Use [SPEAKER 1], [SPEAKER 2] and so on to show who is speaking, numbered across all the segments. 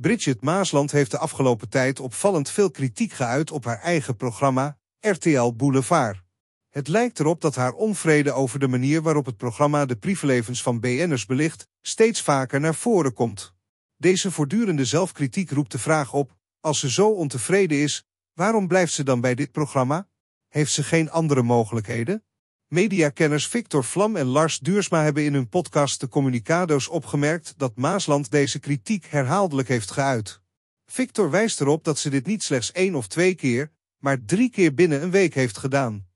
[SPEAKER 1] Bridget Maasland heeft de afgelopen tijd opvallend veel kritiek geuit op haar eigen programma, RTL Boulevard. Het lijkt erop dat haar onvrede over de manier waarop het programma de privelevens van BN'ers belicht, steeds vaker naar voren komt. Deze voortdurende zelfkritiek roept de vraag op, als ze zo ontevreden is, waarom blijft ze dan bij dit programma? Heeft ze geen andere mogelijkheden? Mediakenners Victor Vlam en Lars Duursma hebben in hun podcast De Communicado's opgemerkt dat Maasland deze kritiek herhaaldelijk heeft geuit. Victor wijst erop dat ze dit niet slechts één of twee keer, maar drie keer binnen een week heeft gedaan.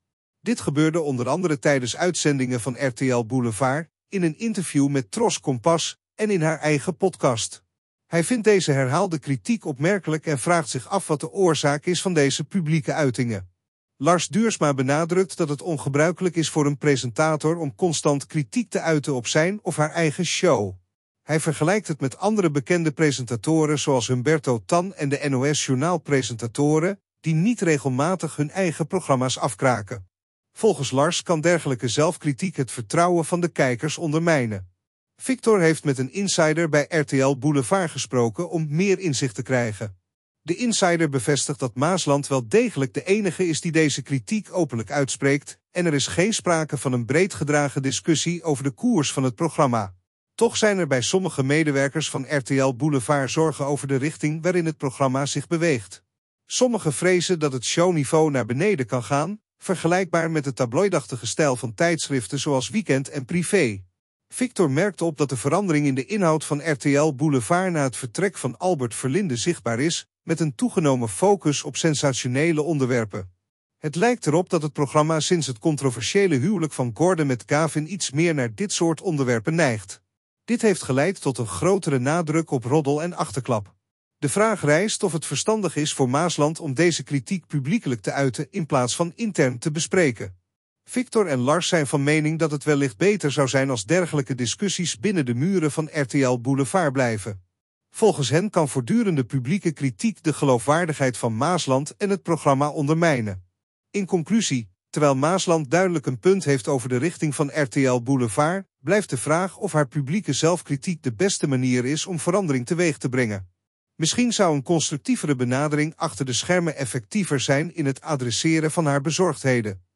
[SPEAKER 1] Dit gebeurde onder andere tijdens uitzendingen van RTL Boulevard, in een interview met Tros Kompas en in haar eigen podcast. Hij vindt deze herhaalde kritiek opmerkelijk en vraagt zich af wat de oorzaak is van deze publieke uitingen. Lars Duursma benadrukt dat het ongebruikelijk is voor een presentator om constant kritiek te uiten op zijn of haar eigen show. Hij vergelijkt het met andere bekende presentatoren zoals Humberto Tan en de NOS-journaalpresentatoren, die niet regelmatig hun eigen programma's afkraken. Volgens Lars kan dergelijke zelfkritiek het vertrouwen van de kijkers ondermijnen. Victor heeft met een insider bij RTL Boulevard gesproken om meer inzicht te krijgen. De insider bevestigt dat Maasland wel degelijk de enige is die deze kritiek openlijk uitspreekt en er is geen sprake van een breed gedragen discussie over de koers van het programma. Toch zijn er bij sommige medewerkers van RTL Boulevard zorgen over de richting waarin het programma zich beweegt. Sommigen vrezen dat het showniveau naar beneden kan gaan, vergelijkbaar met de tabloidachtige stijl van tijdschriften zoals Weekend en Privé. Victor merkt op dat de verandering in de inhoud van RTL Boulevard na het vertrek van Albert Verlinde zichtbaar is, met een toegenomen focus op sensationele onderwerpen. Het lijkt erop dat het programma sinds het controversiële huwelijk van Gordon met Gavin iets meer naar dit soort onderwerpen neigt. Dit heeft geleid tot een grotere nadruk op roddel en achterklap. De vraag rijst of het verstandig is voor Maasland om deze kritiek publiekelijk te uiten in plaats van intern te bespreken. Victor en Lars zijn van mening dat het wellicht beter zou zijn als dergelijke discussies binnen de muren van RTL Boulevard blijven. Volgens hen kan voortdurende publieke kritiek de geloofwaardigheid van Maasland en het programma ondermijnen. In conclusie, terwijl Maasland duidelijk een punt heeft over de richting van RTL Boulevard, blijft de vraag of haar publieke zelfkritiek de beste manier is om verandering teweeg te brengen. Misschien zou een constructievere benadering achter de schermen effectiever zijn in het adresseren van haar bezorgdheden.